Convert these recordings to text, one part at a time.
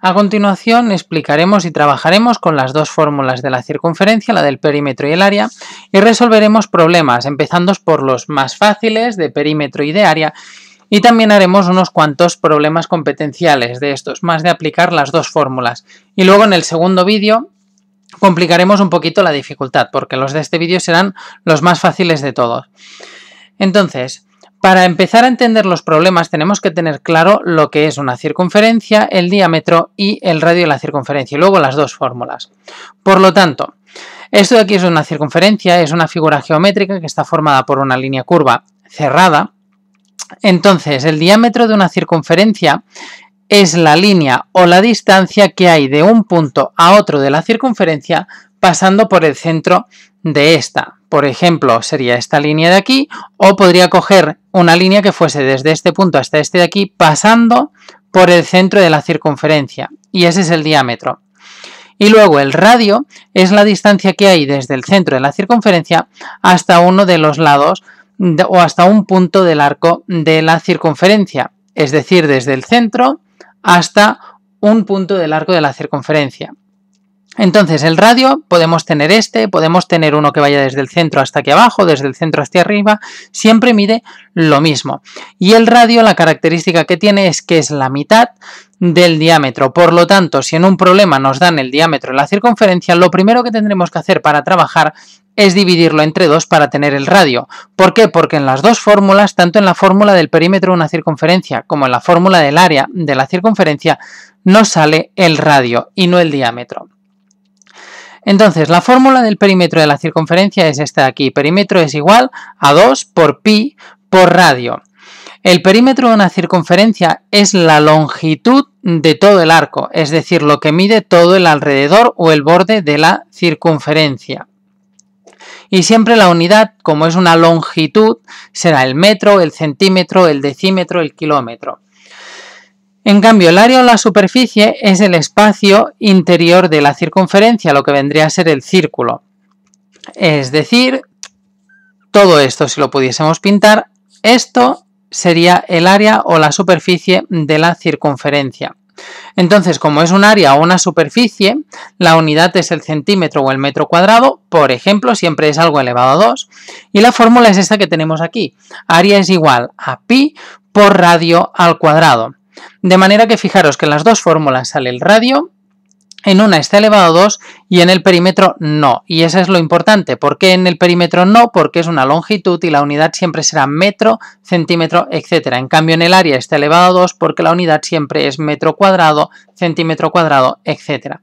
A continuación explicaremos y trabajaremos con las dos fórmulas de la circunferencia, la del perímetro y el área, y resolveremos problemas, empezando por los más fáciles de perímetro y de área, y también haremos unos cuantos problemas competenciales de estos, más de aplicar las dos fórmulas. Y luego en el segundo vídeo complicaremos un poquito la dificultad, porque los de este vídeo serán los más fáciles de todos. Entonces, para empezar a entender los problemas tenemos que tener claro lo que es una circunferencia, el diámetro y el radio de la circunferencia y luego las dos fórmulas. Por lo tanto, esto de aquí es una circunferencia, es una figura geométrica que está formada por una línea curva cerrada. Entonces, el diámetro de una circunferencia es la línea o la distancia que hay de un punto a otro de la circunferencia pasando por el centro de esta. Por ejemplo, sería esta línea de aquí o podría coger una línea que fuese desde este punto hasta este de aquí, pasando por el centro de la circunferencia, y ese es el diámetro. Y luego el radio es la distancia que hay desde el centro de la circunferencia hasta uno de los lados o hasta un punto del arco de la circunferencia, es decir, desde el centro hasta un punto del arco de la circunferencia. Entonces el radio podemos tener este, podemos tener uno que vaya desde el centro hasta aquí abajo, desde el centro hacia arriba, siempre mide lo mismo. Y el radio la característica que tiene es que es la mitad del diámetro. Por lo tanto, si en un problema nos dan el diámetro y la circunferencia, lo primero que tendremos que hacer para trabajar es dividirlo entre dos para tener el radio. ¿Por qué? Porque en las dos fórmulas, tanto en la fórmula del perímetro de una circunferencia como en la fórmula del área de la circunferencia, nos sale el radio y no el diámetro. Entonces, la fórmula del perímetro de la circunferencia es esta de aquí. Perímetro es igual a 2 por pi por radio. El perímetro de una circunferencia es la longitud de todo el arco, es decir, lo que mide todo el alrededor o el borde de la circunferencia. Y siempre la unidad, como es una longitud, será el metro, el centímetro, el decímetro, el kilómetro. En cambio, el área o la superficie es el espacio interior de la circunferencia, lo que vendría a ser el círculo. Es decir, todo esto, si lo pudiésemos pintar, esto sería el área o la superficie de la circunferencia. Entonces, como es un área o una superficie, la unidad es el centímetro o el metro cuadrado, por ejemplo, siempre es algo elevado a 2, y la fórmula es esta que tenemos aquí. Área es igual a pi por radio al cuadrado. De manera que fijaros que en las dos fórmulas sale el radio, en una está elevado a 2 y en el perímetro no. Y eso es lo importante. ¿Por qué en el perímetro no? Porque es una longitud y la unidad siempre será metro, centímetro, etc. En cambio en el área está elevado a 2 porque la unidad siempre es metro cuadrado, centímetro cuadrado, etc.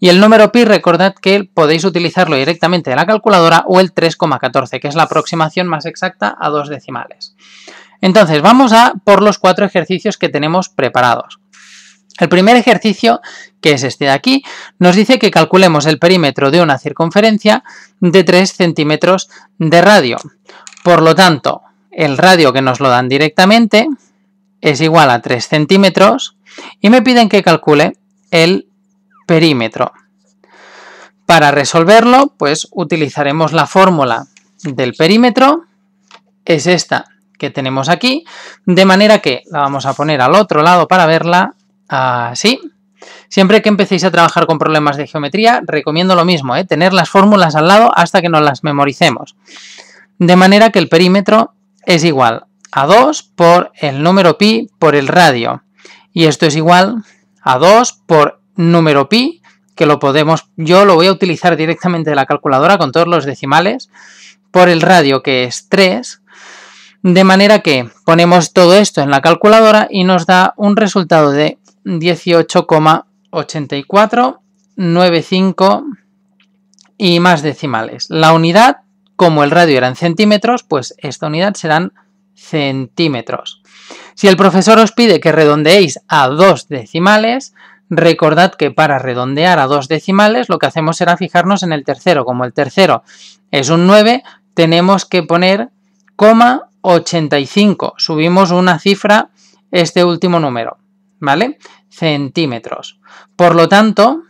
Y el número pi, recordad que podéis utilizarlo directamente de la calculadora o el 3,14, que es la aproximación más exacta a dos decimales. Entonces, vamos a por los cuatro ejercicios que tenemos preparados. El primer ejercicio, que es este de aquí, nos dice que calculemos el perímetro de una circunferencia de 3 centímetros de radio. Por lo tanto, el radio que nos lo dan directamente es igual a 3 centímetros y me piden que calcule el perímetro. Para resolverlo, pues utilizaremos la fórmula del perímetro, es esta que tenemos aquí, de manera que la vamos a poner al otro lado para verla, así. Siempre que empecéis a trabajar con problemas de geometría, recomiendo lo mismo, ¿eh? tener las fórmulas al lado hasta que nos las memoricemos. De manera que el perímetro es igual a 2 por el número pi por el radio. Y esto es igual a 2 por número pi, que lo podemos, yo lo voy a utilizar directamente de la calculadora con todos los decimales, por el radio que es 3, de manera que ponemos todo esto en la calculadora y nos da un resultado de 18,8495 y más decimales. La unidad, como el radio era en centímetros, pues esta unidad serán centímetros. Si el profesor os pide que redondeéis a dos decimales, recordad que para redondear a dos decimales lo que hacemos será fijarnos en el tercero. Como el tercero es un 9, tenemos que poner coma 85. Subimos una cifra este último número, ¿vale? Centímetros. Por lo tanto,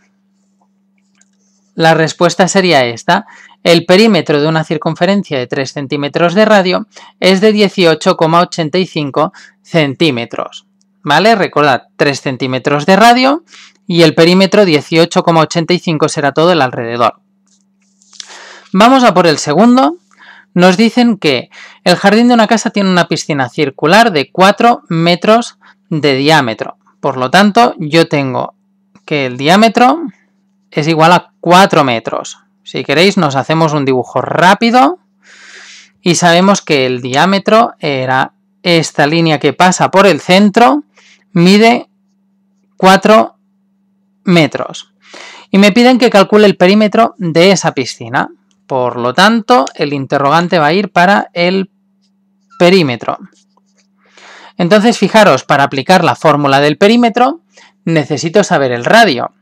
la respuesta sería esta. El perímetro de una circunferencia de 3 centímetros de radio es de 18,85 centímetros. ¿Vale? Recordad, 3 centímetros de radio y el perímetro 18,85 será todo el alrededor. Vamos a por el segundo, nos dicen que el jardín de una casa tiene una piscina circular de 4 metros de diámetro. Por lo tanto, yo tengo que el diámetro es igual a 4 metros. Si queréis, nos hacemos un dibujo rápido y sabemos que el diámetro era esta línea que pasa por el centro, mide 4 metros. Y me piden que calcule el perímetro de esa piscina. Por lo tanto, el interrogante va a ir para el perímetro. Entonces, fijaros, para aplicar la fórmula del perímetro necesito saber el radio,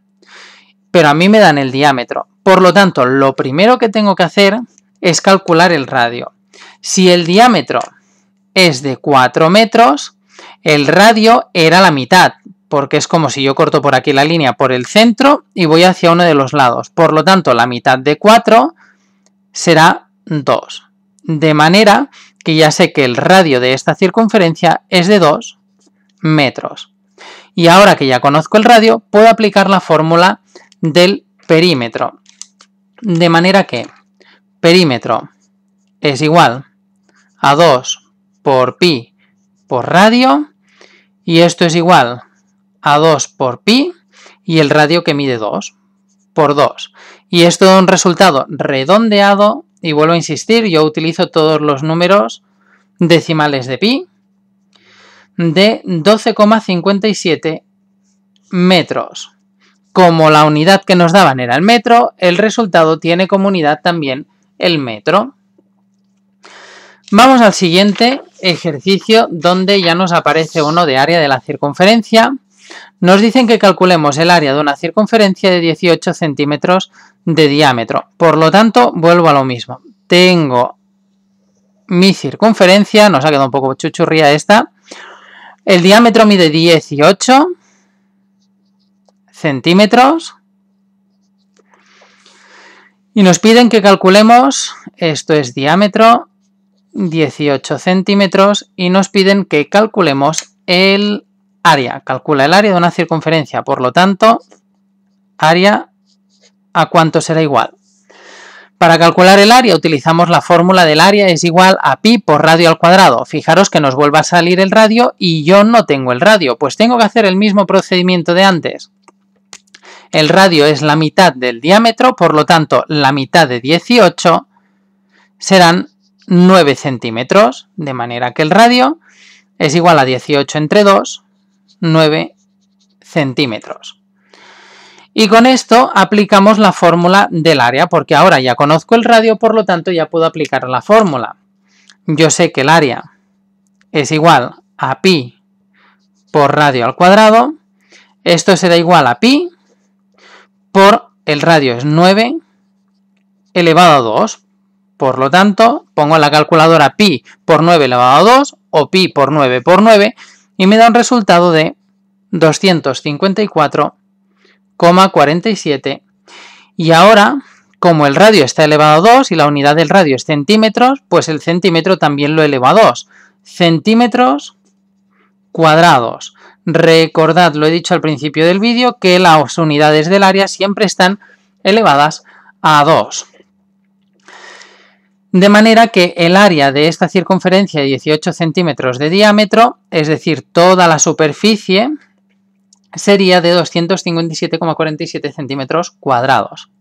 pero a mí me dan el diámetro. Por lo tanto, lo primero que tengo que hacer es calcular el radio. Si el diámetro es de 4 metros, el radio era la mitad, porque es como si yo corto por aquí la línea por el centro y voy hacia uno de los lados. Por lo tanto, la mitad de 4 será 2. De manera que ya sé que el radio de esta circunferencia es de 2 metros. Y ahora que ya conozco el radio, puedo aplicar la fórmula del perímetro. De manera que perímetro es igual a 2 por pi por radio y esto es igual a 2 por pi y el radio que mide 2 por 2. Y es da un resultado redondeado, y vuelvo a insistir, yo utilizo todos los números decimales de pi, de 12,57 metros. Como la unidad que nos daban era el metro, el resultado tiene como unidad también el metro. Vamos al siguiente ejercicio donde ya nos aparece uno de área de la circunferencia. Nos dicen que calculemos el área de una circunferencia de 18 centímetros de diámetro. Por lo tanto, vuelvo a lo mismo. Tengo mi circunferencia, nos ha quedado un poco chuchurría esta. El diámetro mide 18 centímetros. Y nos piden que calculemos, esto es diámetro, 18 centímetros, y nos piden que calculemos el área. Calcula el área de una circunferencia. Por lo tanto, área a cuánto será igual. Para calcular el área utilizamos la fórmula del área es igual a pi por radio al cuadrado. Fijaros que nos vuelva a salir el radio y yo no tengo el radio, pues tengo que hacer el mismo procedimiento de antes. El radio es la mitad del diámetro, por lo tanto la mitad de 18 serán 9 centímetros, de manera que el radio es igual a 18 entre 2, 9 centímetros. Y con esto aplicamos la fórmula del área, porque ahora ya conozco el radio, por lo tanto ya puedo aplicar la fórmula. Yo sé que el área es igual a pi por radio al cuadrado. Esto será igual a pi por el radio es 9 elevado a 2. Por lo tanto, pongo en la calculadora pi por 9 elevado a 2 o pi por 9 por 9 y me da un resultado de 254,47. Y ahora, como el radio está elevado a 2 y la unidad del radio es centímetros, pues el centímetro también lo elevo a 2. Centímetros cuadrados. Recordad, lo he dicho al principio del vídeo, que las unidades del área siempre están elevadas a 2. De manera que el área de esta circunferencia de 18 centímetros de diámetro, es decir, toda la superficie, sería de 257,47 centímetros cuadrados.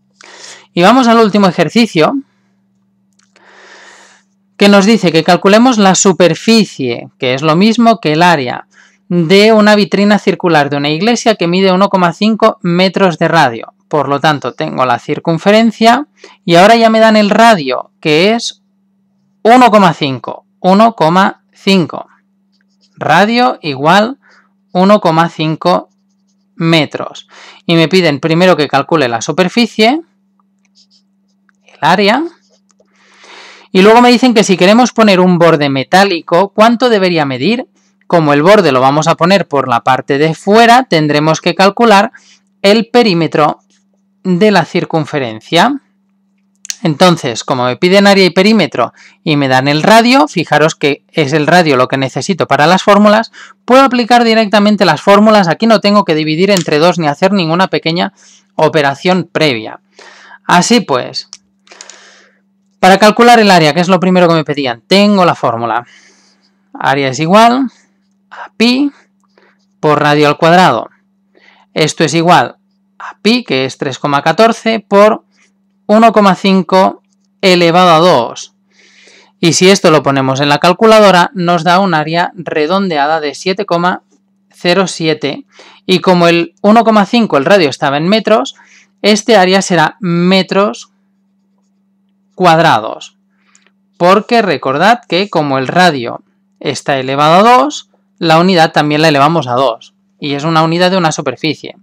Y vamos al último ejercicio, que nos dice que calculemos la superficie, que es lo mismo que el área, de una vitrina circular de una iglesia que mide 1,5 metros de radio. Por lo tanto, tengo la circunferencia y ahora ya me dan el radio, que es 1,5. 1,5. Radio igual 1,5 metros. Y me piden primero que calcule la superficie, el área, y luego me dicen que si queremos poner un borde metálico, ¿cuánto debería medir? Como el borde lo vamos a poner por la parte de fuera, tendremos que calcular el perímetro de la circunferencia. Entonces, como me piden área y perímetro y me dan el radio, fijaros que es el radio lo que necesito para las fórmulas, puedo aplicar directamente las fórmulas, aquí no tengo que dividir entre dos ni hacer ninguna pequeña operación previa. Así pues, para calcular el área, que es lo primero que me pedían, tengo la fórmula. Área es igual a pi por radio al cuadrado. Esto es igual a pi, que es 3,14, por 1,5 elevado a 2. Y si esto lo ponemos en la calculadora, nos da un área redondeada de 7,07. Y como el 1,5, el radio, estaba en metros, este área será metros cuadrados. Porque recordad que como el radio está elevado a 2, la unidad también la elevamos a 2. Y es una unidad de una superficie.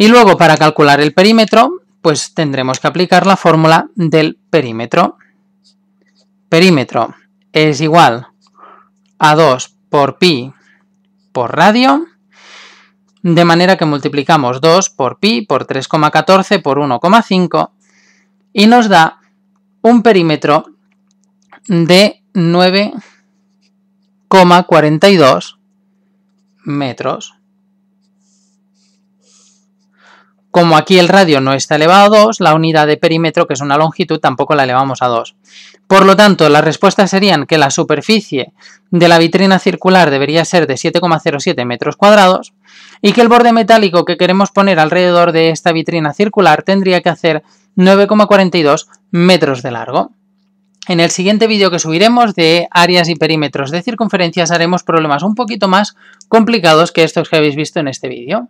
Y luego para calcular el perímetro, pues tendremos que aplicar la fórmula del perímetro. Perímetro es igual a 2 por pi por radio, de manera que multiplicamos 2 por pi por 3,14 por 1,5 y nos da un perímetro de 9,42 metros. Como aquí el radio no está elevado a 2, la unidad de perímetro, que es una longitud, tampoco la elevamos a 2. Por lo tanto, las respuestas serían que la superficie de la vitrina circular debería ser de 7,07 metros cuadrados y que el borde metálico que queremos poner alrededor de esta vitrina circular tendría que hacer 9,42 metros de largo. En el siguiente vídeo que subiremos de áreas y perímetros de circunferencias haremos problemas un poquito más complicados que estos que habéis visto en este vídeo.